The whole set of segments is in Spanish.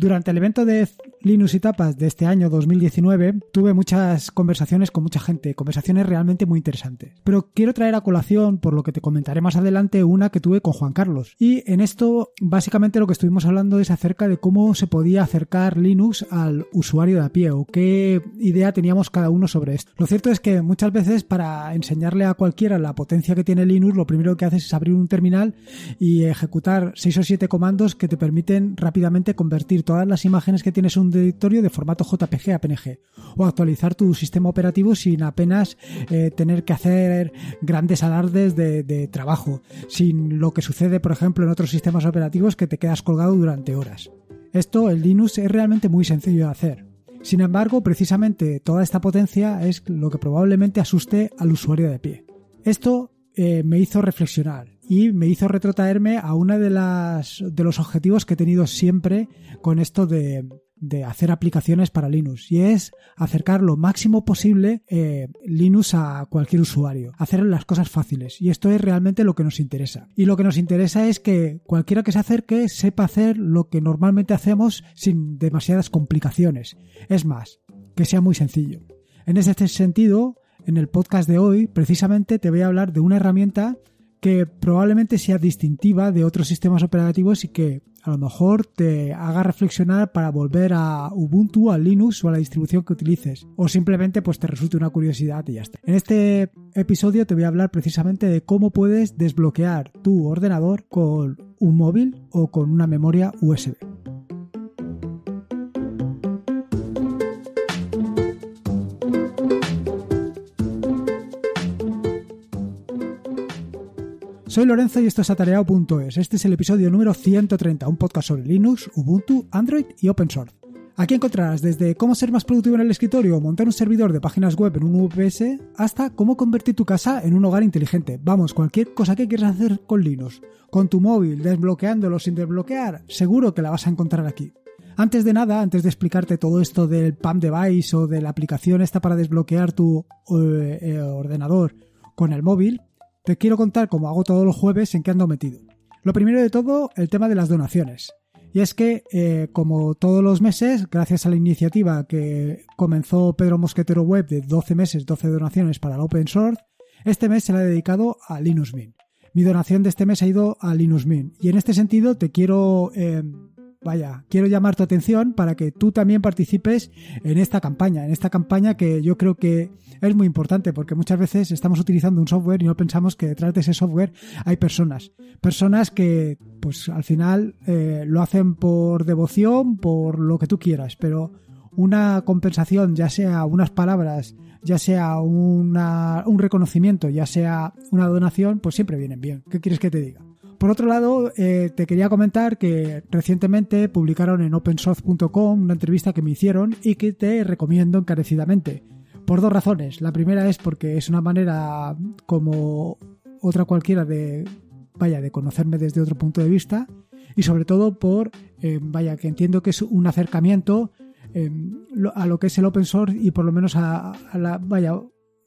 Durante el evento de Linux y Tapas de este año 2019 tuve muchas conversaciones con mucha gente, conversaciones realmente muy interesantes. Pero quiero traer a colación, por lo que te comentaré más adelante, una que tuve con Juan Carlos. Y en esto, básicamente lo que estuvimos hablando es acerca de cómo se podía acercar Linux al usuario de a pie o qué idea teníamos cada uno sobre esto. Lo cierto es que muchas veces para enseñarle a cualquiera la potencia que tiene Linux, lo primero que haces es abrir un terminal y ejecutar 6 o 7 comandos que te permiten rápidamente convertir todas las imágenes que tienes un directorio de formato JPG a PNG o actualizar tu sistema operativo sin apenas eh, tener que hacer grandes alardes de, trabajo, sin lo que sucede, por ejemplo, en otros sistemas operativos que te quedas colgado durante horas. Esto el Linux es realmente muy sencillo de hacer. Sin embargo, precisamente toda esta potencia es lo que probablemente asuste al usuario de pie. Esto eh, me hizo reflexionar y me hizo retrotraerme a uno de, de los objetivos que he tenido siempre con esto de, de hacer aplicaciones para Linux y es acercar lo máximo posible eh, Linux a cualquier usuario, hacer las cosas fáciles y esto es realmente lo que nos interesa. Y lo que nos interesa es que cualquiera que se acerque sepa hacer lo que normalmente hacemos sin demasiadas complicaciones. Es más, que sea muy sencillo. En este sentido, en el podcast de hoy precisamente te voy a hablar de una herramienta que probablemente sea distintiva de otros sistemas operativos y que a lo mejor te haga reflexionar para volver a Ubuntu, a Linux o a la distribución que utilices. O simplemente pues te resulte una curiosidad y ya está. En este episodio te voy a hablar precisamente de cómo puedes desbloquear tu ordenador con un móvil o con una memoria USB. Soy Lorenzo y esto es atareado.es. Este es el episodio número 130, un podcast sobre Linux, Ubuntu, Android y Open Source. Aquí encontrarás desde cómo ser más productivo en el escritorio montar un servidor de páginas web en un VPS hasta cómo convertir tu casa en un hogar inteligente. Vamos, cualquier cosa que quieras hacer con Linux, con tu móvil, desbloqueándolo sin desbloquear, seguro que la vas a encontrar aquí. Antes de nada, antes de explicarte todo esto del PAM device o de la aplicación esta para desbloquear tu eh, eh, ordenador con el móvil, te quiero contar, como hago todos los jueves, en qué ando metido. Lo primero de todo, el tema de las donaciones. Y es que, eh, como todos los meses, gracias a la iniciativa que comenzó Pedro Mosquetero Web de 12 meses, 12 donaciones para el open source, este mes se la he dedicado a Linux Mint. Mi donación de este mes ha ido a Linux Mint. Y en este sentido te quiero eh, vaya, quiero llamar tu atención para que tú también participes en esta campaña, en esta campaña que yo creo que es muy importante porque muchas veces estamos utilizando un software y no pensamos que detrás de ese software hay personas, personas que pues al final eh, lo hacen por devoción, por lo que tú quieras, pero una compensación, ya sea unas palabras, ya sea un reconocimiento, ya sea una donación, pues siempre vienen bien. ¿Qué quieres que te diga? por otro lado, eh, te quería comentar que recientemente publicaron en opensource.com una entrevista que me hicieron y que te recomiendo encarecidamente. Por dos razones. La primera es porque es una manera como otra cualquiera de, vaya, de conocerme desde otro punto de vista y sobre todo por, eh, vaya, que entiendo que es un acercamiento eh, a lo que es el open source y por lo menos a, la, vaya,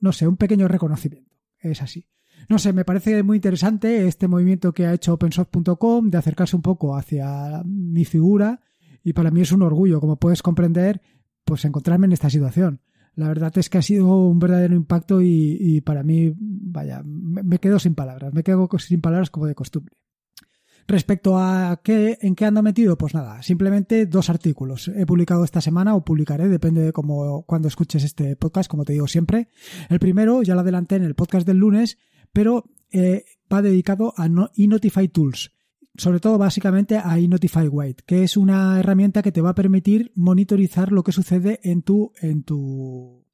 no sé, un pequeño reconocimiento. Es así no sé, me parece muy interesante este movimiento que ha hecho opensoft.com de acercarse un poco hacia mi figura y para mí es un orgullo, como puedes comprender, pues encontrarme en esta situación. La verdad es que ha sido un verdadero impacto y, para mí, vaya, me, quedo sin palabras, me quedo sin palabras como de costumbre. Respecto a qué, en qué ando metido, pues nada, simplemente dos artículos. He publicado esta semana o publicaré, depende de cómo, cuando escuches este podcast, como te digo siempre. El primero, ya lo adelanté en el podcast del lunes, pero eh, va dedicado a no, eNotify Tools, sobre todo básicamente a eNotify White, que es una herramienta que te va a permitir monitorizar lo que sucede en tu, en tu,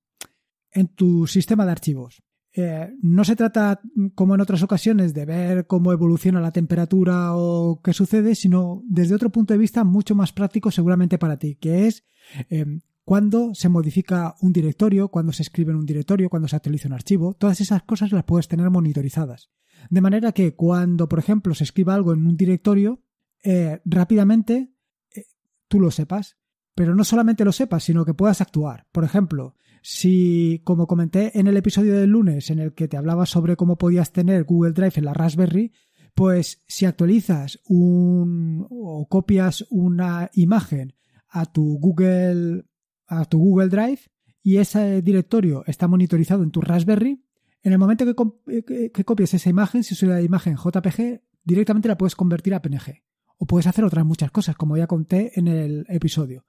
en tu sistema de archivos. Eh, no se trata, como en otras ocasiones, de ver cómo evoluciona la temperatura o qué sucede, sino desde otro punto de vista mucho más práctico seguramente para ti, que es em, cuando se modifica un directorio, cuando se escribe en un directorio, cuando se actualiza un archivo, todas esas cosas las puedes tener monitorizadas. De manera que cuando, por ejemplo, se escriba algo en un directorio, eh, rápidamente eh, tú lo sepas. Pero no solamente lo sepas, sino que puedas actuar. Por ejemplo, si, como comenté en el episodio del lunes en el que te hablaba sobre cómo podías tener Google Drive en la Raspberry, pues si actualizas un, o copias una imagen a tu Google a tu Google Drive y ese directorio está monitorizado en tu Raspberry, en el momento que, copies esa imagen, si es una imagen JPG, directamente la puedes convertir a PNG. O puedes hacer otras muchas cosas, como ya conté en el episodio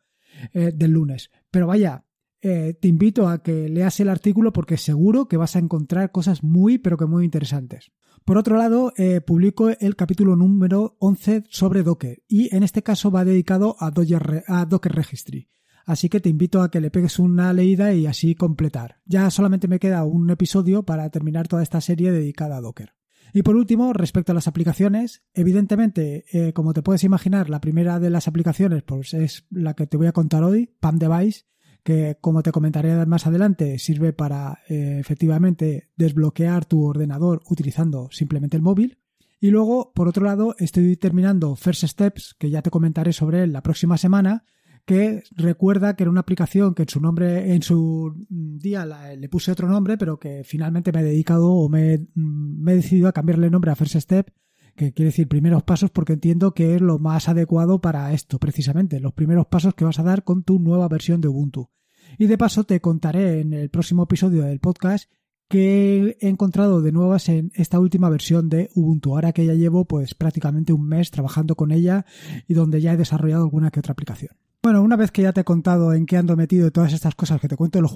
eh, del lunes. Pero vaya, eh, te invito a que leas el artículo porque seguro que vas a encontrar cosas muy, pero que muy interesantes. Por otro lado, eh, publico el capítulo número 11 sobre Docker y en este caso va dedicado a Docker Registry. Así que te invito a que le pegues una leída y así completar. Ya solamente me queda un episodio para terminar toda esta serie dedicada a Docker. Y por último, respecto a las aplicaciones, evidentemente, eh, como te puedes imaginar, la primera de las aplicaciones pues, es la que te voy a contar hoy, PAM Device, que como te comentaré más adelante, sirve para eh, efectivamente desbloquear tu ordenador utilizando simplemente el móvil. Y luego, por otro lado, estoy terminando First Steps, que ya te comentaré sobre él la próxima semana, que recuerda que era una aplicación que en su nombre, en su mm, día le puse otro nombre, pero que finalmente me he dedicado o mm, me, he decidido a cambiarle el nombre a First Step, que quiere decir primeros pasos, porque entiendo que es lo más adecuado para esto, precisamente, los primeros pasos que vas a dar con tu nueva versión de Ubuntu. Y de paso te contaré en el próximo episodio del podcast que he encontrado de nuevas en esta última versión de Ubuntu, ahora que ya llevo pues prácticamente un mes trabajando con ella y donde ya he desarrollado alguna que otra aplicación. Bueno, una vez que ya te he contado en qué ando metido y todas estas cosas que te cuento los,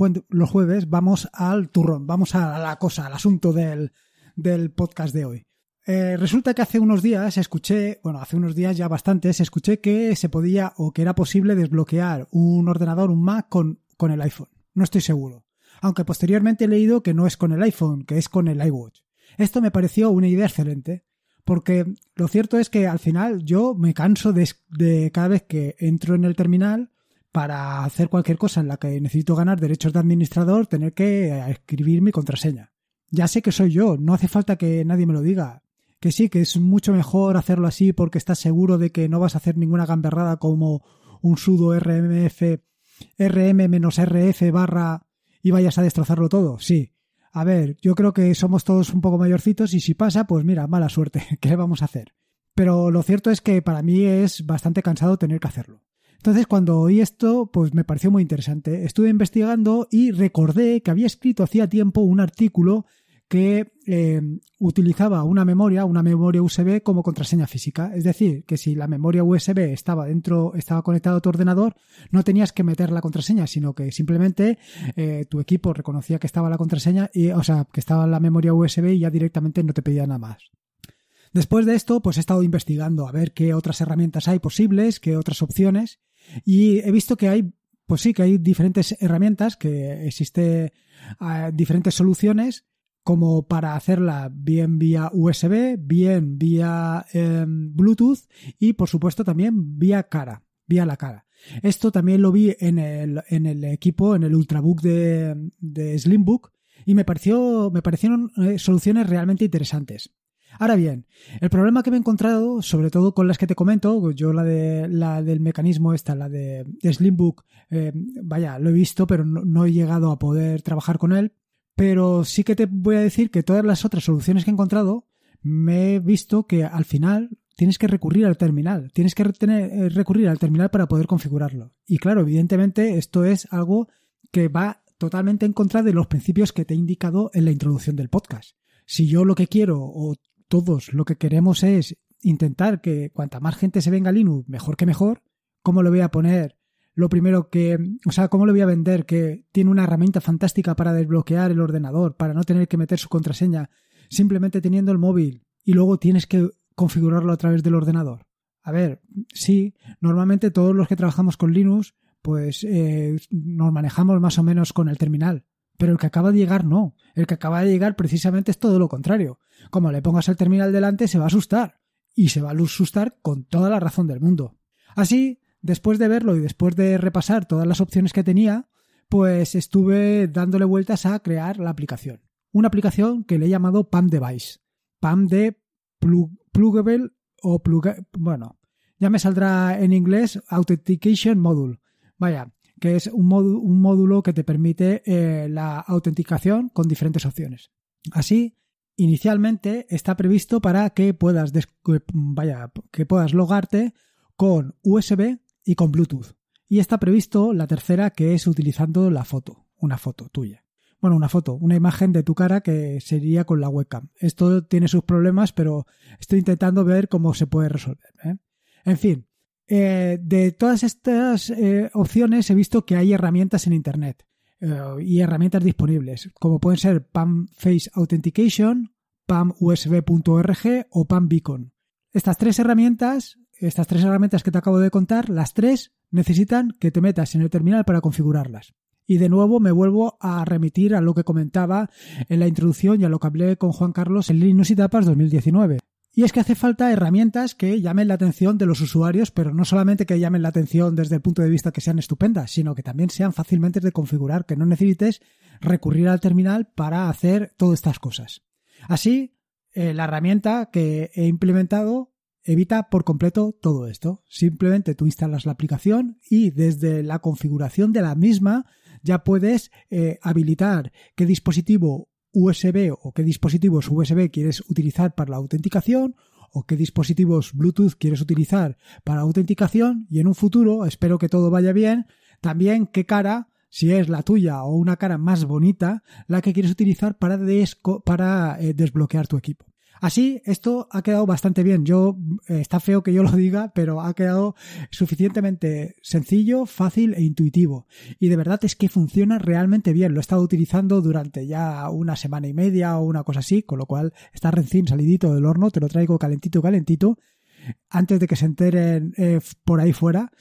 jueves, vamos al turrón, vamos a la cosa, al asunto del, del podcast de hoy. Eh, resulta que hace unos días escuché, bueno, hace unos días ya bastantes, escuché que se podía o que era posible desbloquear un ordenador, un Mac con, con el iPhone. No estoy seguro. Aunque posteriormente he leído que no es con el iPhone, que es con el iWatch. Esto me pareció una idea excelente. Porque lo cierto es que al final yo me canso de, cada vez que entro en el terminal para hacer cualquier cosa en la que necesito ganar derechos de administrador, tener que eh, escribir mi contraseña. Ya sé que soy yo, no hace falta que nadie me lo diga. Que sí, que es mucho mejor hacerlo así porque estás seguro de que no vas a hacer ninguna gamberrada como un sudo rmf rm-rf barra y vayas a destrozarlo todo. Sí, a ver, yo creo que somos todos un poco mayorcitos y si pasa, pues mira, mala suerte, ¿qué le vamos a hacer? Pero lo cierto es que para mí es bastante cansado tener que hacerlo. Entonces, cuando oí esto, pues me pareció muy interesante. Estuve investigando y recordé que había escrito hacía tiempo un artículo que eh, utilizaba una memoria, una memoria USB como contraseña física. Es decir, que si la memoria USB estaba dentro, estaba conectada a tu ordenador, no tenías que meter la contraseña, sino que simplemente eh, tu equipo reconocía que estaba la contraseña, y, o sea, que estaba la memoria USB y ya directamente no te pedía nada más. Después de esto, pues he estado investigando a ver qué otras herramientas hay posibles, qué otras opciones, y he visto que hay pues sí, que hay diferentes herramientas, que existe eh, diferentes soluciones como para hacerla bien vía USB, bien vía em, Bluetooth y por supuesto también vía cara, vía la cara. Esto también lo vi en el, en el equipo, en el Ultrabook de, de Slimbook y me, pareció, me parecieron eh, soluciones realmente interesantes. Ahora bien, el problema que me he encontrado, sobre todo con las que te comento, yo la, de, la del mecanismo esta, la de, Slimbook, eh, vaya, lo he visto, pero no he llegado a poder trabajar con él pero sí que te voy a decir que todas las otras soluciones que he encontrado me he visto que al final tienes que recurrir al terminal, tienes que eh, recurrir al terminal para poder configurarlo. Y claro, evidentemente esto es algo que va totalmente en contra de los principios que te he indicado en la introducción del podcast. Si yo lo que quiero o todos lo que queremos es intentar que cuanta más gente se venga a Linux, mejor que mejor, ¿cómo lo voy a poner lo primero que, o sea, ¿cómo le voy a vender que tiene una herramienta fantástica para desbloquear el ordenador, para no tener que meter su contraseña, simplemente teniendo el móvil y luego tienes que configurarlo a través del ordenador? A ver, sí, normalmente todos los que trabajamos con Linux, pues eh, nos manejamos más o menos con el terminal. Pero el que acaba de llegar no. El que acaba de llegar precisamente es todo lo contrario. Como le pongas el terminal delante, se va a asustar. Y se va a asustar con toda la razón del mundo. Así, después de verlo y después de repasar todas las opciones que tenía, pues estuve dándole vueltas a crear la aplicación. Una aplicación que le he llamado PAM Device. PAM de plugable o plug bueno, ya me saldrá en inglés Authentication Module. Vaya, que es un, módulo, que te permite eh, la autenticación con diferentes opciones. Así, inicialmente está previsto para que puedas, vaya, que puedas logarte con USB y con Bluetooth. Y está previsto la tercera, que es utilizando la foto, una foto tuya. Bueno, una foto, una imagen de tu cara que sería con la webcam. Esto tiene sus problemas, pero estoy intentando ver cómo se puede resolver. ¿eh? En fin, eh, de todas estas eh, opciones he visto que hay herramientas en Internet y herramientas disponibles, como pueden ser PAM Face Authentication, PAM USB.org o PAM Beacon. Estas tres herramientas estas tres herramientas que te acabo de contar, las tres necesitan que te metas en el terminal para configurarlas. Y de nuevo me vuelvo a remitir a lo que comentaba en la introducción y a lo que hablé con Juan Carlos en Linux y Tapas 2019. Y es que hace falta herramientas que llamen la atención de los usuarios, pero no solamente que llamen la atención desde el punto de vista que sean estupendas, sino que también sean fácilmente de configurar, que no necesites recurrir al terminal para hacer todas estas cosas. Así, eh, la herramienta que he implementado Evita por completo todo esto. Simplemente tú instalas la aplicación y desde la configuración de la misma ya puedes eh, habilitar qué dispositivo USB o qué dispositivos USB quieres utilizar para la autenticación o qué dispositivos Bluetooth quieres utilizar para autenticación y en un futuro, espero que todo vaya bien, también qué cara, si es la tuya o una cara más bonita, la que quieres utilizar para, eh, desbloquear tu equipo. Así, esto ha quedado bastante bien. Yo, eh, está feo que yo lo diga, pero ha quedado suficientemente sencillo, fácil e intuitivo. Y de verdad es que funciona realmente bien. Lo he estado utilizando durante ya una semana y media o una cosa así, con lo cual está recién salidito del horno, te lo traigo calentito, calentito, antes de que se enteren eh, por ahí fuera,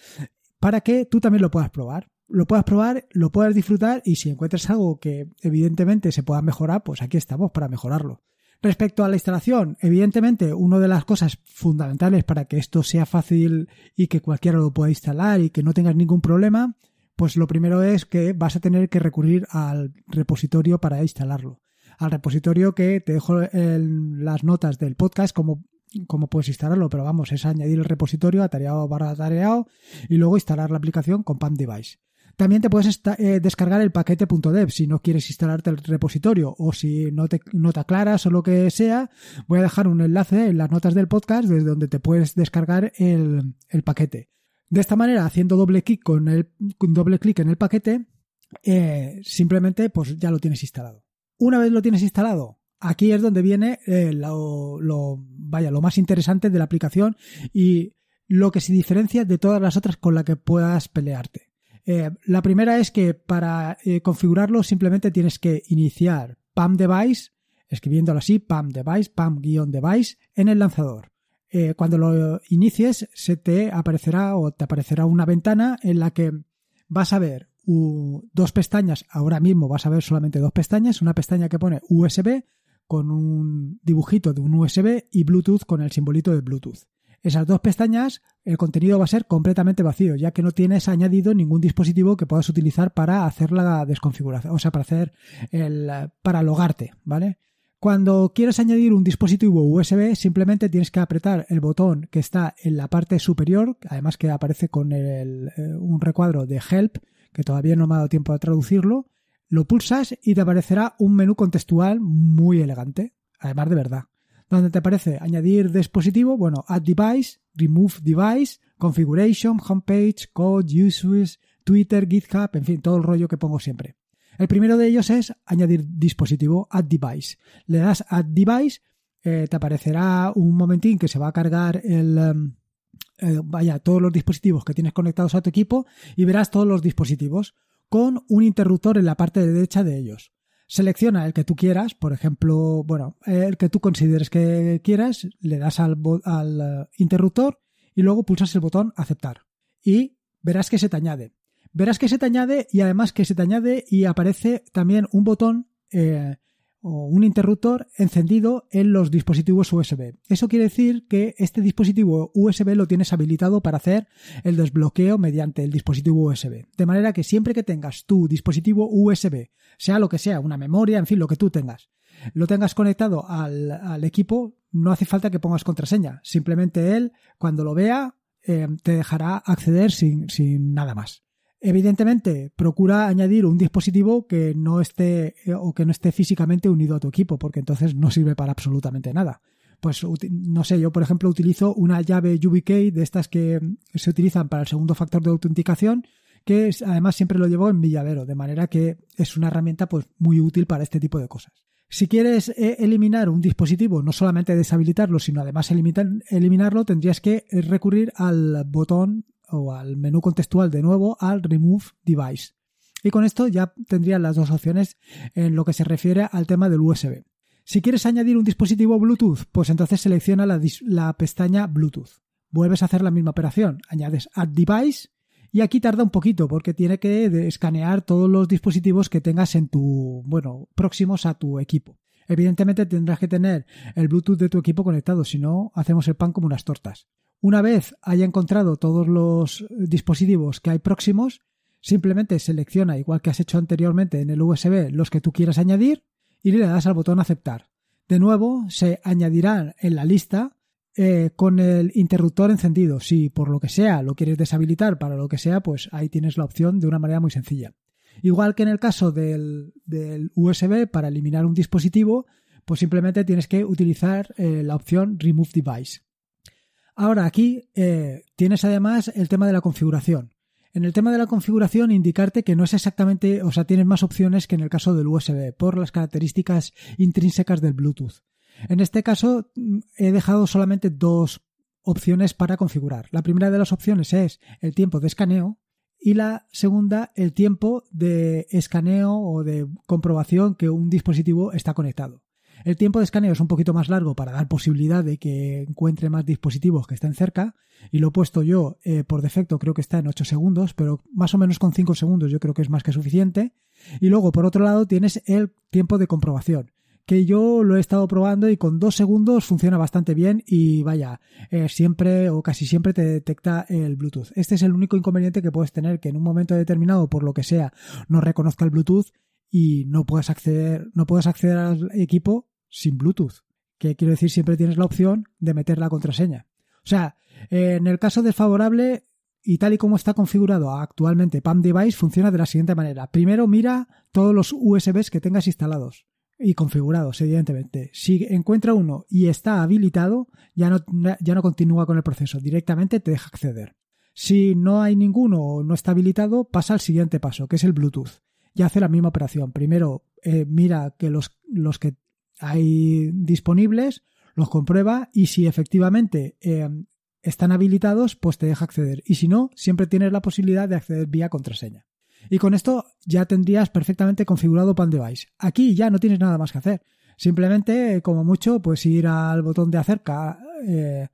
para que tú también lo puedas probar lo puedas probar, lo puedas disfrutar y si encuentras algo que evidentemente se pueda mejorar, pues aquí estamos para mejorarlo. Respecto a la instalación, evidentemente, una de las cosas fundamentales para que esto sea fácil y que cualquiera lo pueda instalar y que no tengas ningún problema, pues lo primero es que vas a tener que recurrir al repositorio para instalarlo. Al repositorio que te dejo en las notas del podcast como cómo puedes instalarlo, pero vamos, es añadir el repositorio atareado barra atareado y luego instalar la aplicación con PAM Device. También te puedes eh, descargar el paquete.dev si no quieres instalarte el repositorio o si no te, aclaras o lo que sea. Voy a dejar un enlace en las notas del podcast desde donde te puedes descargar el, paquete. De esta manera, haciendo doble clic con doble clic en el paquete, eh, simplemente pues ya lo tienes instalado. Una vez lo tienes instalado, aquí es donde viene eh, lo, vaya, lo más interesante de la aplicación y lo que se diferencia de todas las otras con las que puedas pelearte. Eh, la primera es que para eh, configurarlo simplemente tienes que iniciar PAM device, escribiéndolo así, PAM device, PAM-device, en el lanzador. Eh, cuando lo inicies, se te aparecerá o te aparecerá una ventana en la que vas a ver dos pestañas. Ahora mismo vas a ver solamente dos pestañas. Una pestaña que pone USB con un dibujito de un USB y Bluetooth con el simbolito de Bluetooth esas dos pestañas el contenido va a ser completamente vacío, ya que no tienes añadido ningún dispositivo que puedas utilizar para hacer la desconfiguración, o sea, para hacer el para logarte, ¿vale? Cuando quieres añadir un dispositivo USB, simplemente tienes que apretar el botón que está en la parte superior, además que aparece con eh, un recuadro de Help, que todavía no me ha dado tiempo a traducirlo, lo pulsas y te aparecerá un menú contextual muy elegante, además de verdad donde te aparece añadir dispositivo, bueno, add device, remove device, configuration, homepage, code, users, Twitter, GitHub, en fin, todo el rollo que pongo siempre. El primero de ellos es añadir dispositivo, add device. Le das add device, eh, te aparecerá un momentín que se va a cargar el... Em, eh, vaya, todos los dispositivos que tienes conectados a tu equipo y verás todos los dispositivos con un interruptor en la parte derecha de ellos. Selecciona el que tú quieras, por ejemplo, bueno, eh, el que tú consideres que quieras, le das al, al eh, interruptor y luego pulsas el botón aceptar. Y verás que se te añade. Verás que se te añade y además que se te añade y aparece también un botón eh, o un interruptor encendido en los dispositivos USB. Eso quiere decir que este dispositivo USB lo tienes habilitado para hacer el desbloqueo mediante el dispositivo USB. De manera que siempre que tengas tu dispositivo USB, sea lo que sea, una memoria, en fin, lo que tú tengas, lo tengas conectado al, equipo, no hace falta que pongas contraseña. Simplemente él, cuando lo vea, eh, te dejará acceder sin nada más. Evidentemente, procura añadir un dispositivo que no esté eh, o que no esté físicamente unido a tu equipo, porque entonces no sirve para absolutamente nada. Pues no sé, yo por ejemplo utilizo una llave YubiKey de estas que mm, se utilizan para el segundo factor de autenticación, que además siempre lo llevo en mi llavero, de manera que es una herramienta pues muy útil para este tipo de cosas. Si quieres eh, eliminar un dispositivo, no solamente deshabilitarlo, sino además eliminarlo, tendrías que recurrir al botón o al menú contextual de nuevo al Remove Device. Y con esto ya tendrías las dos opciones en lo que se refiere al tema del USB. Si quieres añadir un dispositivo Bluetooth, pues entonces selecciona la, la pestaña Bluetooth. Vuelves a hacer la misma operación, añades Add Device y aquí tarda un poquito porque tiene que escanear todos los dispositivos que tengas en tu, bueno, próximos a tu equipo. Evidentemente tendrás que tener el Bluetooth de tu equipo conectado, si no hacemos el pan como unas tortas. Una vez haya encontrado todos los dispositivos que hay próximos, simplemente selecciona, igual que has hecho anteriormente en el USB, los que tú quieras añadir y le das al botón aceptar. De nuevo, se añadirán en la lista eh, con el interruptor encendido. Si por lo que sea lo quieres deshabilitar para lo que sea, pues ahí tienes la opción de una manera muy sencilla. Igual que en el caso del, USB para eliminar un dispositivo, pues simplemente tienes que utilizar eh, la opción Remove Device. Ahora aquí eh, tienes además el tema de la configuración. En el tema de la configuración, indicarte que no es exactamente, o sea, tienes más opciones que en el caso del USB por las características intrínsecas del Bluetooth. En este caso, mm, he dejado solamente dos opciones para configurar. La primera de las opciones es el tiempo de escaneo y la segunda, el tiempo de escaneo o de comprobación que un dispositivo está conectado. El tiempo de escaneo es un poquito más largo para dar posibilidad de que encuentre más dispositivos que estén cerca y lo he puesto yo eh, por defecto creo que está en 8 segundos, pero más o menos con 5 segundos yo creo que es más que suficiente. Y luego por otro lado tienes el tiempo de comprobación que yo lo he estado probando y con 2 segundos funciona bastante bien y vaya, eh, siempre o casi siempre te detecta el Bluetooth. Este es el único inconveniente que puedes tener, que en un momento determinado, por lo que sea, no reconozca el Bluetooth y no acceder, no puedas acceder al equipo sin Bluetooth. Que quiero decir, siempre tienes la opción de meter la contraseña. O sea, eh, en el caso desfavorable y tal y como está configurado actualmente PAM Device, funciona de la siguiente manera. Primero mira todos los USBs que tengas instalados y configurados, evidentemente. Si encuentra uno y está habilitado, ya no, ya no continúa con el proceso, directamente te deja acceder. Si no hay ninguno o no está habilitado, pasa al siguiente paso, que es el Bluetooth. Y hace la misma operación. Primero eh, mira que los, los que hay disponibles, los comprueba y si efectivamente eh, están habilitados, pues te deja acceder. Y si no, siempre tienes la posibilidad de acceder vía contraseña. Y con esto ya tendrías perfectamente configurado PanDevice. Aquí ya no tienes nada más que hacer. Simplemente, como mucho, pues ir al botón de acerca eh,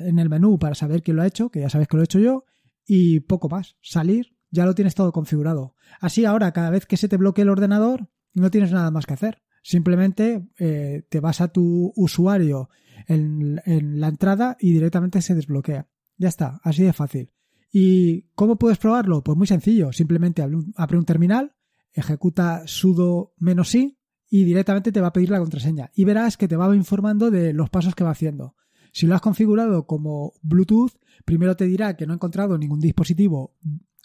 en el menú para saber quién lo ha hecho, que ya sabes que lo he hecho yo, y poco más. Salir, ya lo tienes todo configurado. Así ahora, cada vez que se te bloquee el ordenador, no tienes nada más que hacer. Simplemente eh, te vas a tu usuario en, la entrada y directamente se desbloquea. Ya está, así de fácil. ¿Y cómo puedes probarlo? Pues muy sencillo. Simplemente abre un, terminal, ejecuta sudo menos i y directamente te va a pedir la contraseña. Y verás que te va informando de los pasos que va haciendo. Si lo has configurado como Bluetooth, primero te dirá que no ha encontrado ningún dispositivo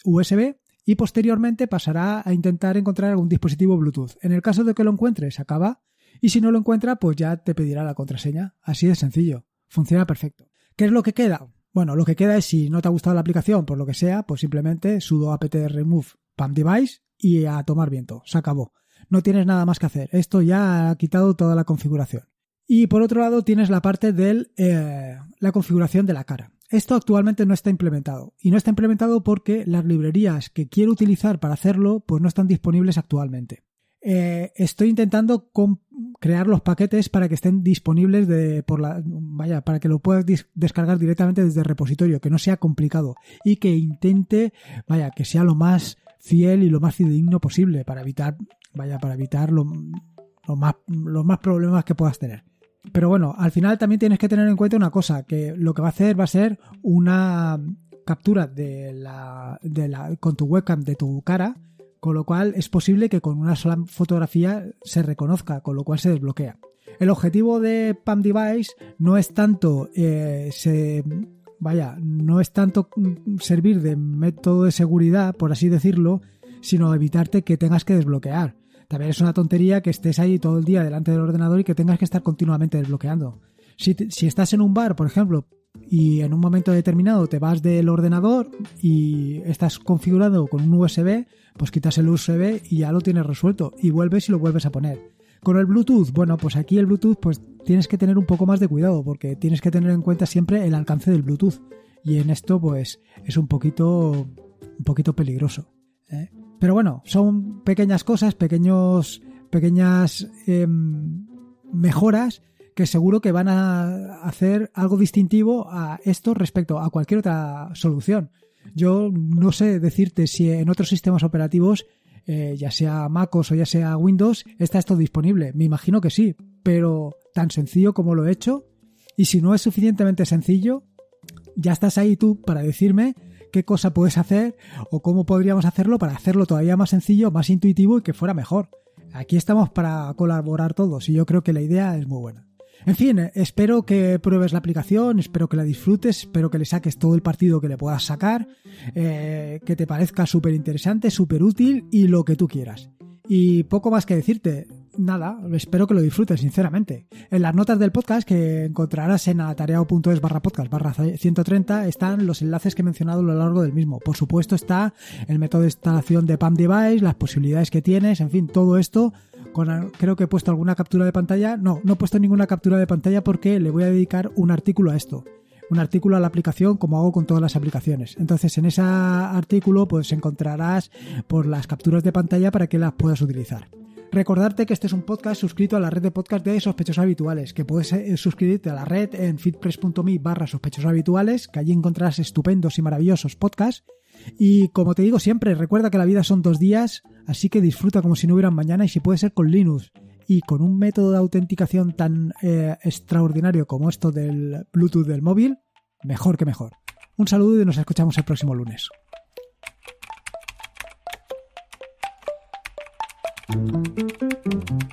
USB y posteriormente pasará a intentar encontrar algún dispositivo Bluetooth. En el caso de que lo encuentre, se acaba y si no lo encuentra, pues ya te pedirá la contraseña. Así de sencillo. Funciona perfecto. ¿Qué es lo que queda? Bueno, lo que queda es si no te ha gustado la aplicación, por lo que sea, pues simplemente sudo apt remove pam device y a tomar viento. Se acabó. No tienes nada más que hacer. Esto ya ha quitado toda la configuración. Y por otro lado tienes la parte de eh, la configuración de la cara. Esto actualmente no está implementado y no está implementado porque las librerías que quiero utilizar para hacerlo pues no están disponibles actualmente. Eh, estoy intentando crear los paquetes para que estén disponibles por vaya, para que lo puedas descargar directamente desde el repositorio, que no sea complicado y que intente, vaya, que sea lo más fiel y lo más fidedigno posible para evitar, vaya, para evitar lo, los más problemas que puedas tener pero bueno, al final también tienes que tener en cuenta una cosa, que lo que va a hacer va a ser una captura de la, de la, con tu webcam de tu cara, con lo cual es posible que con una sola fotografía se reconozca, con lo cual se desbloquea. El objetivo de PAM Device no es tanto eh, se, vaya, no es tanto servir de método de seguridad, por así decirlo, sino evitarte que tengas que desbloquear. También es una tontería que estés ahí todo el día delante del ordenador y que tengas que estar continuamente desbloqueando. Si, estás en un bar, por ejemplo, y en un momento determinado te vas del ordenador y estás configurado con un USB, pues quitas el USB y ya lo tienes resuelto y vuelves y lo vuelves a poner. Con el Bluetooth, bueno, pues aquí el Bluetooth pues tienes que tener un poco más de cuidado porque tienes que tener en cuenta siempre el alcance del Bluetooth y en esto pues es un poquito un poquito peligroso. ¿eh? Pero bueno, son pequeñas cosas, pequeños, pequeñas em, mejoras que seguro que van a hacer algo distintivo a esto respecto a cualquier otra solución. Yo no sé decirte si en otros sistemas operativos, eh, ya sea MacOS o ya sea Windows, está esto disponible. Me imagino que sí, pero tan sencillo como lo he hecho. Y si no es suficientemente sencillo, ya estás ahí tú para decirme qué cosa puedes hacer o cómo podríamos hacerlo para hacerlo todavía más sencillo, más intuitivo y que fuera mejor. Aquí estamos para colaborar todos y yo creo que la idea es muy buena. En fin, eh, espero que pruebes la aplicación, espero que la disfrutes, espero que le saques todo el partido que le puedas sacar, eh, que te parezca súper interesante, súper útil y lo que tú quieras. Y poco más que decirte, nada, espero que lo disfrutes, sinceramente. En las notas del podcast que encontrarás en atareado.es barra podcast barra 130 están los enlaces que he mencionado a lo largo del mismo. Por supuesto está el método de instalación de PAM Device, las posibilidades que tienes, en fin, todo esto. creo que he puesto alguna captura de pantalla. No, no he puesto ninguna captura de pantalla porque le voy a dedicar un artículo a esto un artículo a la aplicación como hago con todas las aplicaciones. Entonces en ese artículo pues encontrarás por pues, las capturas de pantalla para que las puedas utilizar. Recordarte que este es un podcast suscrito a la red de podcast de sospechosos habituales, que puedes eh, suscribirte a la red en fitpress.me barra sospechosos habituales, que allí encontrarás estupendos y maravillosos podcasts. Y como te digo siempre, recuerda que la vida son dos días, así que disfruta como si no hubieran mañana y si puede ser con Linux y con un método de autenticación tan eh, extraordinario como esto del Bluetooth del móvil, mejor que mejor. Un saludo y nos escuchamos el próximo lunes. Thank you.